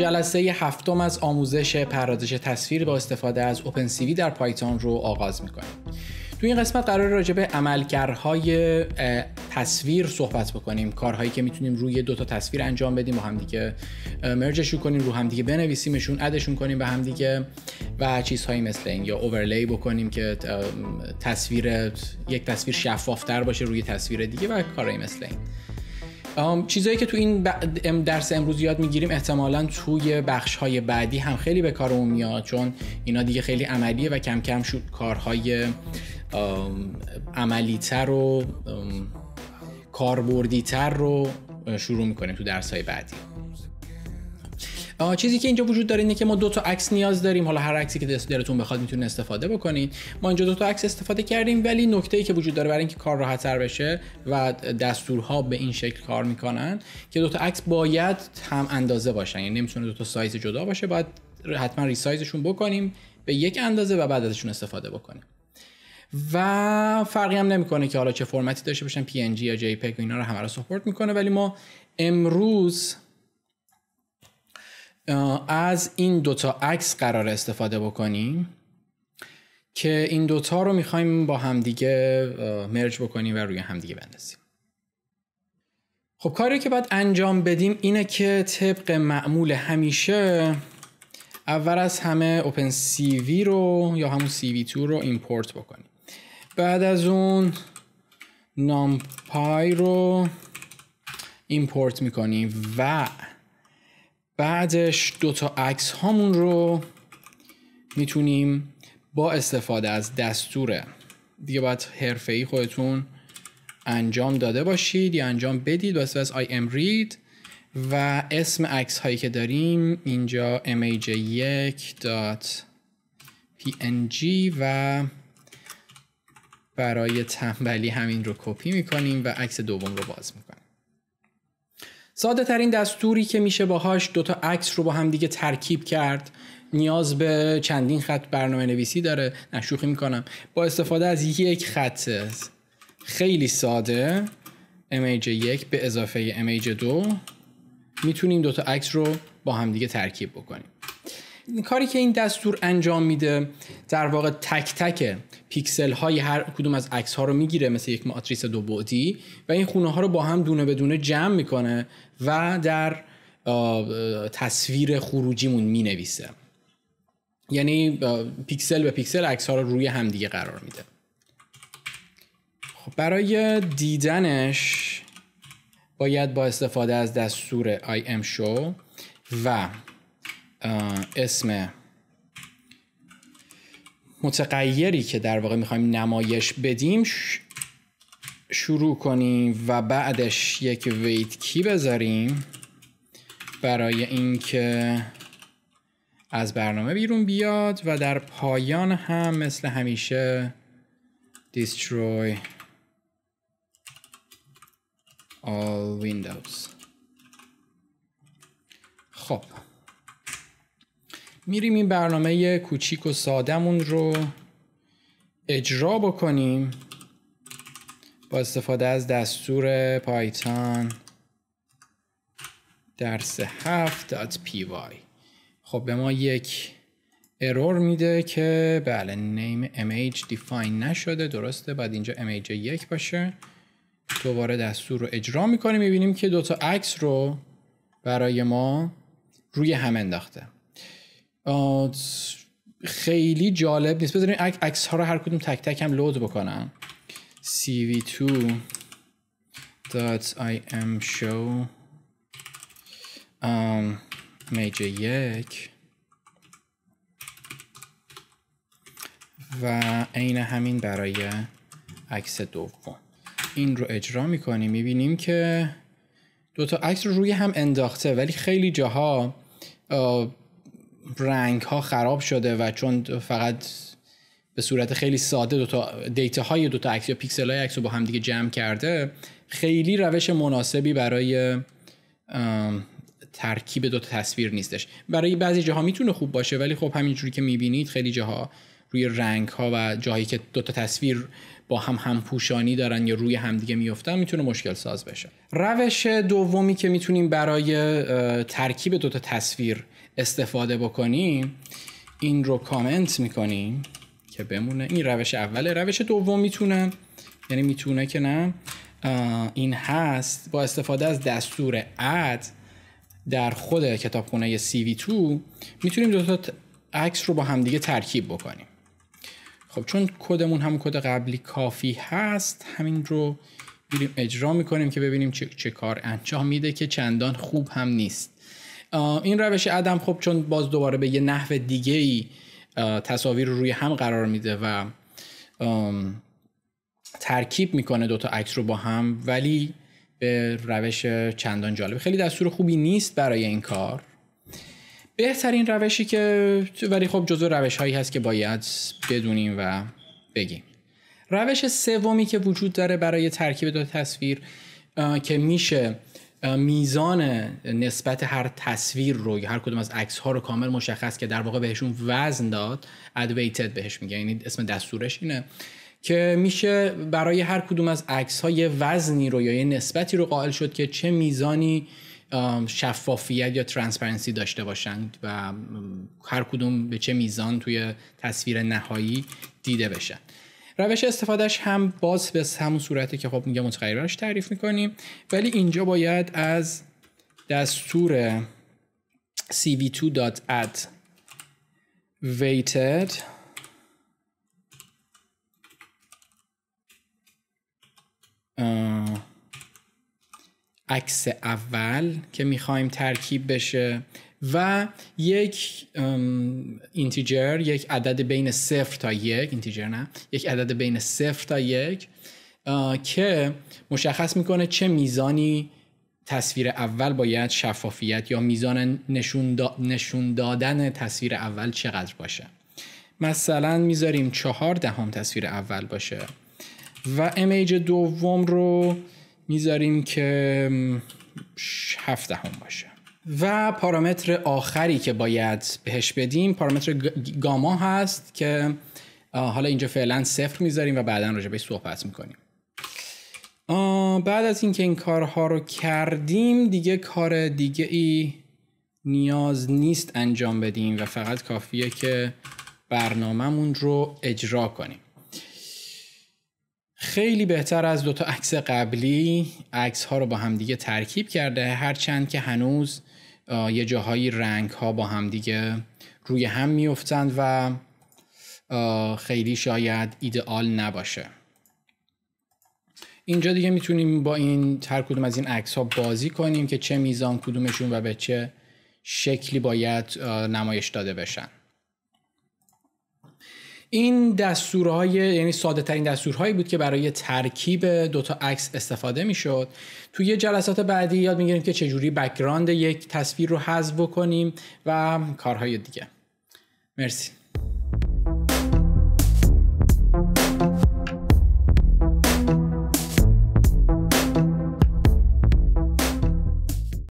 جلسه هفتم از آموزش پردازش تصویر با استفاده از اوپن سی در پایتون رو آغاز میکنیم تو این قسمت قرار راجع به عملکردهای تصویر صحبت بکنیم کارهایی که میتونیم روی دو تا تصویر انجام بدیم با همدیگه مرجشون کنیم رو همدیگه بنویسیمشون ادشون کنیم به همدیگه و چیزهایی مثل این یا اوورلی بکنیم که تصویر یک تصویر شفافتر باشه روی تصویر دیگه و کارهایی مثل این چیزایی که تو این درس امروز یاد میگیریم احتمالا توی بخش های بعدی هم خیلی به کارمون میاد چون اینا دیگه خیلی عملیه و کم کم شد کارهای تر و تر رو شروع میکنیم تو درس های بعدی چیزی که اینجا وجود داره اینه که ما دو تا عکس نیاز داریم حالا هر عکسی که دلتون بخواد میتونید استفاده بکنید ما اینجا دو تا عکس استفاده کردیم ولی نکته ای که وجود داره برای اینکه کار راحتتر بشه و دستورها به این شکل کار میکنن که دو تا عکس باید هم اندازه باشن یعنی نمیتونه دو تا سایز جدا باشه باید حتما ریسایزشون بکنیم به یک اندازه و بعد ازشون استفاده بکنیم و فرقی هم نمیکنه که حالا چه فرمتی داشته باشن PNG یا JPEG و اینا رو همرا سپورت میکنه ولی ما امروز از این دوتا عکس قرار استفاده بکنیم که این دوتا رو میخوایم با همدیگه مرج بکنیم و روی همدیگه بندازیم خب کاری که باید انجام بدیم اینه که طبق معمول همیشه اول از همه اوپن سی وی رو یا همون سی وی 2 رو ایمپورت بکنیم بعد از اون پای رو ایمپورت میکنیم و بعدش دوتا عکس هامون رو میتونیم با استفاده از دستور دیگه باید حرفه ای خودتون انجام داده باشید یا انجام بدید واسه از آی ام رید و اسم عکس هایی که داریم اینجا image 1.png و برای تنبلی همین رو کپی میکنیم و عکس دوم رو باز میکنیم ساده ترین دستوری که میشه باهاش دوتا عکس رو با هم دیگه ترکیب کرد نیاز به چندین خط برنامه نویسی داره نه شوخی میکنم با استفاده از یک خط خیلی ساده امیج 1 به اضافه امیج 2 میتونیم دوتا عکس رو با همدیگه ترکیب بکنیم کاری که این دستور انجام میده در واقع تک تک پیکسل های هر کدوم از عکس ها رو میگیره مثل یک ماتریس دو بعدی و این خونه ها رو با هم دونه به دونه جمع میکنه و در تصویر خروجیمون مینویسه یعنی پیکسل به پیکسل عکس ها رو روی همدیگه قرار میده خب برای دیدنش باید با استفاده از دستور im شو و اسم متغیری که در واقع میخوایم نمایش بدیم شروع کنیم و بعدش یک ویت کی بذاریم برای اینکه از برنامه بیرون بیاد و در پایان هم مثل همیشه destroy all windows خب میریم این برنامه کوچیک و سادهمون رو اجرا بکنیم با استفاده از دستور پایتون درس 7.py خب به ما یک ارور میده که بله نیم image دیفاین نشده درسته بعد اینجا image یک باشه دوباره دستور رو اجرا میکنیم میبینیم که دوتا عکس رو برای ما روی هم انداخته خیلی جالب نیست بذارین عکس ها رو هر کدوم تک تک هم لود بکنم cv2.im show major یک و عین همین برای عکس دوم این رو اجرا میکنیم میبینیم که دوتا عکس رو روی هم انداخته ولی خیلی جاها رنگ ها خراب شده و چون فقط به صورت خیلی ساده دو تا دیتا های دو تا عکس یا پیکسل های عکس رو با هم دیگه جمع کرده خیلی روش مناسبی برای ترکیب دو تصویر نیستش برای بعضی جاها میتونه خوب باشه ولی خب همینجوری که میبینید خیلی جاها روی رنگ ها و جاهایی که دوتا تصویر با هم همپوشانی دارن یا روی همدیگه میفتن میتونه مشکل ساز بشه روش دومی که میتونیم برای ترکیب دوتا تصویر استفاده بکنیم این رو کامنت میکنیم که بمونه این روش اوله روش دوم میتونه یعنی میتونه که نه این هست با استفاده از دستور اد در خود کتابخونه CV2 میتونیم دو تا عکس رو با همدیگه ترکیب بکنیم خب چون کدمون همون کد قبلی کافی هست همین رو بیریم اجرا میکنیم که ببینیم چه, چه کار انجام میده که چندان خوب هم نیست این روش ادم خب چون باز دوباره به یه نحو دیگه ای تصاویر رو روی هم قرار میده و ترکیب میکنه دوتا عکس رو با هم ولی به روش چندان جالب خیلی دستور خوبی نیست برای این کار بهترین روشی که ولی خب جزو روش هایی هست که باید بدونیم و بگیم روش سومی که وجود داره برای ترکیب دو تصویر که میشه میزان نسبت هر تصویر رو هر کدوم از عکس ها رو کامل مشخص که در واقع بهشون وزن داد ادویتد بهش میگه یعنی اسم دستورش اینه که میشه برای هر کدوم از عکس های وزنی رو یا یه نسبتی رو قائل شد که چه میزانی شفافیت یا ترانسپرنسی داشته باشند و هر کدوم به چه میزان توی تصویر نهایی دیده بشن روش استفادهش هم باز به همون صورتی که خب میگه متغیرش تعریف میکنیم ولی اینجا باید از دستور cv2.add weighted عکس اول که میخوایم ترکیب بشه و یک اینتیجر یک عدد بین صفر تا یک اینتیجر نه یک عدد بین صفر تا یک که مشخص میکنه چه میزانی تصویر اول باید شفافیت یا میزان نشون, دادن تصویر اول چقدر باشه مثلا میذاریم چهار دهم تصویر اول باشه و امیج دوم رو میذاریم که هفته هم باشه و پارامتر آخری که باید بهش بدیم پارامتر گاما هست که حالا اینجا فعلا صفر میذاریم و بعدا راجع به صحبت میکنیم بعد از اینکه این کارها رو کردیم دیگه کار دیگه ای نیاز نیست انجام بدیم و فقط کافیه که برنامهمون رو اجرا کنیم خیلی بهتر از دوتا عکس قبلی عکس ها رو با همدیگه ترکیب کرده هرچند که هنوز یه جاهایی رنگ ها با همدیگه روی هم میفتند و خیلی شاید ایدئال نباشه اینجا دیگه میتونیم با این هر کدوم از این عکس ها بازی کنیم که چه میزان کدومشون و به چه شکلی باید نمایش داده بشن این دستورهای یعنی ساده ترین دستورهایی بود که برای ترکیب دوتا عکس استفاده میشد توی جلسات بعدی یاد میگیریم که چجوری بکراند یک تصویر رو حذف کنیم و کارهای دیگه مرسی